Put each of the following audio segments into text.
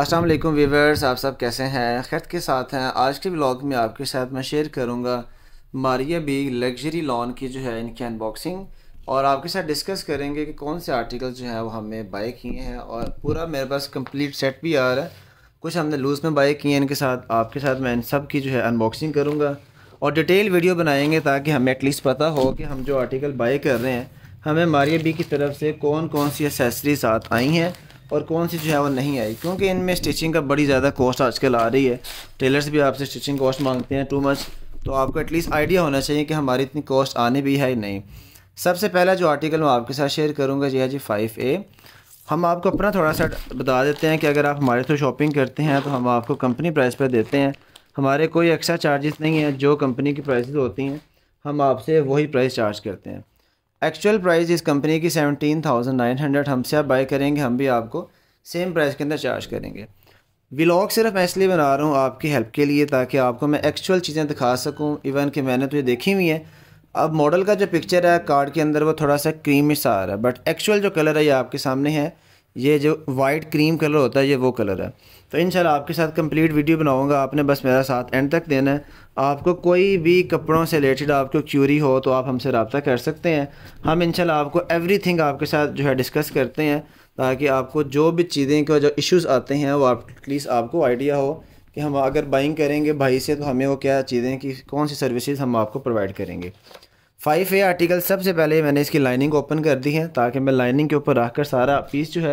अस्सलाम वालेकुम व्यूवर्स आप सब कैसे हैं खैर के साथ हैं आज के ब्लॉग में आपके साथ मैं शेयर करूंगा मारिया बी लग्जरी लॉन की जो है इनकी अनबॉक्सिंग और आपके साथ डिस्कस करेंगे कि कौन से आर्टिकल जो हैं वो हमने बाय किए हैं और पूरा मेरे पास कंप्लीट सेट भी आ रहा है कुछ हमने लूज़ में बाई किए हैं इनके साथ आपके साथ मैं इन सब की जो है अनबॉक्सिंग करूँगा और डिटेल वीडियो बनाएंगे ताकि हमें एटलीस्ट पता हो कि हम जो आर्टिकल बाई कर रहे हैं हमें मारिया बी की तरफ से कौन कौन सी एसेसरीज साथ आई हैं और कौन सी जो है वो नहीं आई क्योंकि इनमें स्टिचिंग का बड़ी ज़्यादा कॉस्ट आजकल आ रही है टेलर्स भी आपसे स्टिचिंग कॉस्ट मांगते हैं टू मच तो आपको एटलीस्ट आइडिया होना चाहिए कि हमारी इतनी कॉस्ट आने भी है नहीं सबसे पहला जो आर्टिकल मैं आपके साथ शेयर करूँगा जी है जी फाइव ए हम आपको अपना थोड़ा सा बता देते हैं कि अगर आप हमारे थ्रू शॉपिंग करते हैं तो हम आपको कंपनी प्राइस पर देते हैं हमारे कोई एक्स्ट्रा चार्जेस नहीं है जो कंपनी की प्राइसेस होती हैं हम आपसे वही प्राइस चार्ज करते हैं एक्चुअल प्राइस इस कंपनी की सेवनटीन थाउजेंड नाइन हंड्रेड हमसे आप बाई करेंगे हम भी आपको सेम प्राइस के अंदर चार्ज करेंगे व्लॉग सिर्फ मैं इसलिए बना रहा हूँ आपकी हेल्प के लिए ताकि आपको मैं एक्चुअल चीज़ें दिखा सकूँ इवन कि मैंने तो ये देखी हुई है अब मॉडल का जो पिक्चर है कार्ड के अंदर वो थोड़ा सा क्रीमिश आ रहा है बट एक्चुअल जो कलर है ये आपके सामने है ये जो वाइट क्रीम कलर होता है ये वो कलर है तो इन आपके साथ कंप्लीट वीडियो बनाऊंगा आपने बस मेरा साथ एंड तक देना है आपको कोई भी कपड़ों से रिलेटेड आपको क्यूरी हो तो आप हमसे रबता कर सकते हैं हम इन आपको एवरीथिंग आपके साथ जो है डिस्कस करते हैं ताकि आपको जो भी चीज़ें के जो इश्यूज़ आते हैं वो आप आपको आइडिया हो कि हम अगर बाइंग करेंगे भाई से तो हमें वो क्या चीज़ें कि कौन सी सर्विसेज हम आपको प्रोवाइड करेंगे फाइव ए आर्टिकल सबसे पहले मैंने इसकी लाइनिंग ओपन कर दी है ताकि मैं लाइनिंग के ऊपर रख कर सारा पीस जो है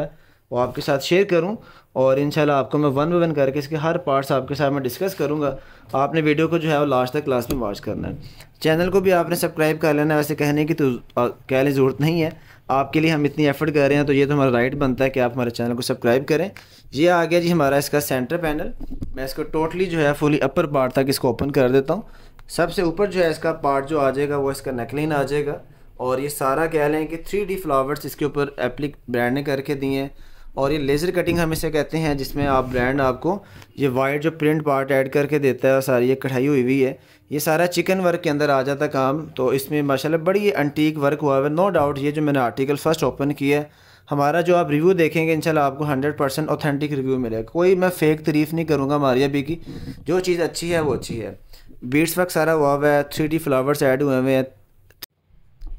वो आपके साथ शेयर करूं और इंशाल्लाह आपको मैं वन बाई वन करके इसके हर पार्ट्स आपके साथ मैं डिस्कस करूंगा आपने वीडियो को जो है वो लास्ट तक क्लास में वॉच करना है चैनल को भी आपने सब्सक्राइब कर लेना है वैसे कहने की तो कहने ज़रूरत नहीं है आपके लिए हम इतनी एफर्ट कर रहे हैं तो ये तो हमारा राइट बनता है कि आप हमारे चैनल को सब्सक्राइब करें ये आ गया जी हमारा इसका सेंटर पैनल मैं इसको टोटली जो है फुली अपर पार्ट तक इसको ओपन कर देता हूँ सबसे ऊपर जो है इसका पार्ट जो आ जाएगा वो इसका नकलिन आ जाएगा और ये सारा कह लें कि थ्री डी फ्लावर्स इसके ऊपर एप्लिक ब्रांड ने करके दिए हैं और ये लेज़र कटिंग हम इसे कहते हैं जिसमें आप ब्रांड आपको ये वाइट जो प्रिंट पार्ट ऐड करके देता है सारी ये कढ़ाई हुई हुई है ये सारा चिकन वर्क के अंदर आ जाता काम तो इसमें माशाल्लाह बड़ी ये अंटीक वर्क हुआ है नो डाउट ये जो मैंने आर्टिकल फ़र्स्ट ओपन किया है हमारा जो आप रिव्यू देखेंगे इंशाल्लाह आपको हंड्रेड परसेंट ऑथेंटिक रिव्यू मिलेगा कोई मैं फ़ेक तारीफ़ नहीं करूँगा मारिया बी की जो चीज़ अच्छी है वो अच्छी है बीट्स वर्क सारा हुआ हुआ है थ्री डी फ्लावर्स ऐड हुए हुए हैं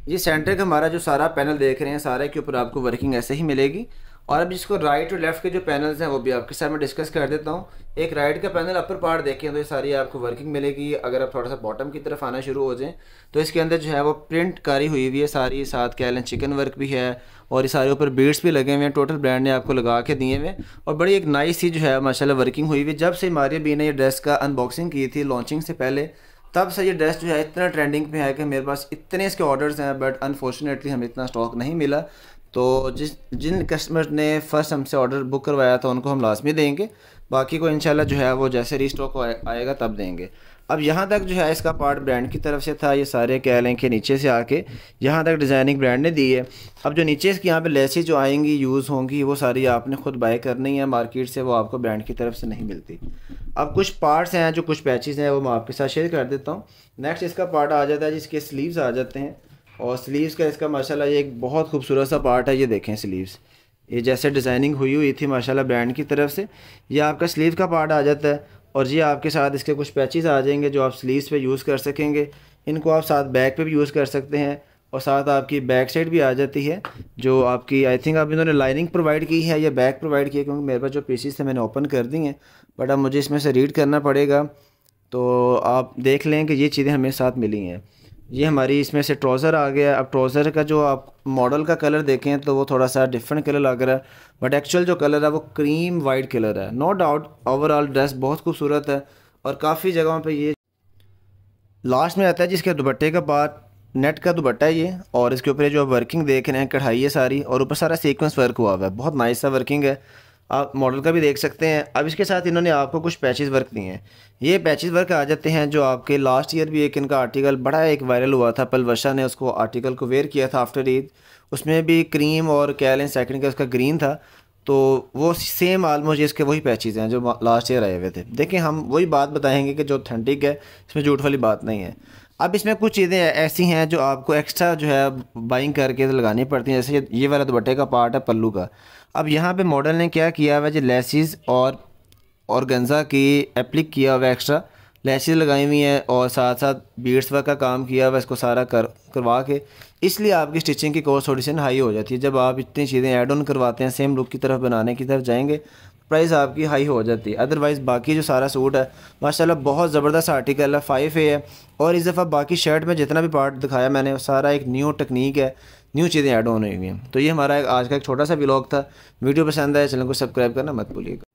ये सेंटर का हमारा जो सारा पैनल देख रहे हैं सारे के ऊपर आपको वर्किंग ऐसे ही मिलेगी और अब इसको राइट टू लेफ्ट के जो पैनल्स हैं वो भी आपके साथ मैं डिस्कस कर देता हूँ एक राइट का पैनल अपर पार्ट देखें तो ये सारी आपको वर्किंग मिलेगी अगर आप थोड़ा सा बॉटम की तरफ आना शुरू हो जाएं तो इसके अंदर जो है वो प्रिंट कारी हुई हुई है सारी साथ कह लें चिकन वर्क भी है और ये सारे ऊपर बीड्स भी लगे हुए हैं टोटल ब्रांड ने आपको लगा के दिए हुए और बड़ी एक नाइस ही जो है माशाला वर्किंग हुई हुई जब से मारिया बी ने यह ड्रेस का अनबॉक्सिंग की थी लॉन्चिंग से पहले तब से ये ड्रेस जो है इतना ट्रेंडिंग पे है कि मेरे पास इतने इसके ऑर्डर्स हैं बट अनफॉर्चुनेटली हमें इतना स्टॉक नहीं मिला तो जिस जिन कस्टमर ने फ़र्स्ट हमसे ऑर्डर बुक करवाया था उनको हम लाजमी देंगे बाकी को इंशाल्लाह जो है वो जैसे स्टॉक आएगा तब देंगे अब यहाँ तक जो है इसका पार्ट ब्रांड की तरफ से था ये सारे कह लें कि नीचे से आके यहाँ तक डिज़ाइनिंग ब्रांड ने दी है अब जो नीचे इसकी यहाँ पे लेसी जो आएंगी यूज़ होंगी वो सारी आपने ख़ुद बाय करनी है मार्केट से वो आपको ब्रांड की तरफ से नहीं मिलती अब कुछ पार्ट्स हैं जो कुछ पैचेज़ हैं वो मैं आपके साथ शेयर कर देता हूँ नेक्स्ट इसका पार्ट आ जाता है जिसके स्लीव्स आ जाते हैं और स्लीव्स का इसका माशाल्लाह ये एक बहुत खूबसूरत सा पार्ट है ये देखें स्लीव्स ये जैसे डिज़ाइनिंग हुई हुई थी माशाल्लाह ब्रांड की तरफ से ये आपका स्लीव का पार्ट आ जाता है और ये आपके साथ इसके कुछ पैचेस आ जाएंगे जो आप स्लीव्स पे यूज़ कर सकेंगे इनको आप साथ बैक पे भी यूज़ कर सकते हैं और साथ आपकी बैक साइड भी आ जाती है जो आपकी आई थिंक आप इन्होंने लाइनिंग प्रोवाइड की है या बैक प्रोवाइड की है क्योंकि मेरे पास जो पीसीस थे मैंने ओपन कर दी हैं बट अब मुझे इसमें से रीड करना पड़ेगा तो आप देख लें कि ये चीज़ें हमें साथ मिली हैं ये हमारी इसमें से ट्राउज़र आ गया अब ट्राउज़र का जो आप मॉडल का कलर देखें तो वो थोड़ा सा डिफरेंट कलर लग रहा है बट एक्चुअल जो कलर है वो क्रीम वाइट कलर है नो डाउट ओवरऑल ड्रेस बहुत खूबसूरत है और काफ़ी जगहों पे ये लास्ट में आता है जिसके दुपट्टे का पार्ट नेट का दुपट्टा है ये और इसके ऊपर जो आप वर्किंग देख रहे हैं कढ़ाई है सारी और ऊपर सारा सीक्वेंस वर्क हुआ हुआ है बहुत नाइस सा वर्किंग है आप मॉडल का भी देख सकते हैं अब इसके साथ इन्होंने आपको कुछ पैचेज़ वर्क दिए हैं ये पैचेज़ वर्क आ जाते हैं जो आपके लास्ट ईयर भी एक इनका आर्टिकल बड़ा एक वायरल हुआ था पलवर्षा ने उसको आर्टिकल को वेयर किया था आफ्टर ईद उसमें भी क्रीम और कह लें सेकेंड का उसका ग्रीन था तो वो सेम आलमोस्ट इसके वही पैचेज हैं जो लास्ट ईयर आए हुए थे देखिए हम वही बात बताएंगे कि जो ऑथेंटिक है इसमें झूठ वाली बात नहीं है अब इसमें कुछ चीज़ें ऐसी हैं जो आपको एक्स्ट्रा जो है बाइंग करके तो लगानी पड़ती हैं जैसे ये वाला दुपट्टे का पार्ट है पल्लू का अब यहाँ पे मॉडल ने क्या किया हुआ जो लेसिस और और गंजा की एप्लिक किया हुआ एक्स्ट्रा लेसिस लगाई हुई हैं और साथ साथ बीड्स वर्क का काम किया हुआ इसको सारा कर करवा के इसलिए आपकी स्टिचिंग की कॉस्ट थोड़ी सी हाई हो जाती है जब आप इतनी चीज़ें ऐड ऑन करवाते हैं सेम लुक की तरफ बनाने की तरफ जाएंगे प्राइस आपकी हाई हो जाती है अदरवाइज़ बाकी जो सारा सूट है माशाल्लाह बहुत ज़बरदस्त आर्टिकल है फाइव ए है और इस दफ़ा बाकी शर्ट में जितना भी पार्ट दिखाया मैंने सारा एक न्यू टेक्निक है न्यू चीज़ें ऐड होने हुई हैं तो ये हमारा एक आज का एक छोटा सा ब्लॉग था वीडियो पसंद आया चैनल को सब्सक्राइब करना मत भूलिएगा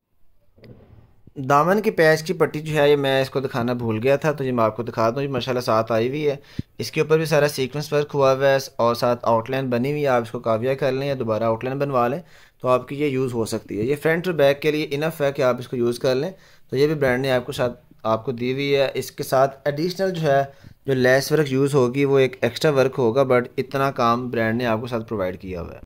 दामन की पैच की पट्टी जो है ये मैं इसको दिखाना भूल गया था तो ये मैं आपको दिखा दूँ ये माशाल्लाह साथ आई हुई है इसके ऊपर भी सारा सीक्वेंस वर्क हुआ हुआ है और साथ आउटलाइन बनी हुई है आप इसको काबिया कर लें या दोबारा आउटलाइन बनवा लें तो आपकी ये यूज़ हो सकती है ये फ्रंट और बैक के लिए इनफ है कि आप इसको यूज़ कर लें तो ये भी ब्रांड ने आपको साथ आपको दी हुई है इसके साथ एडिशनल जो है जो लेस वर्क यूज़ होगी वो एक एक्स्ट्रा वर्क होगा बट इतना काम ब्रांड ने आपको साथ प्रोवाइड किया हुआ है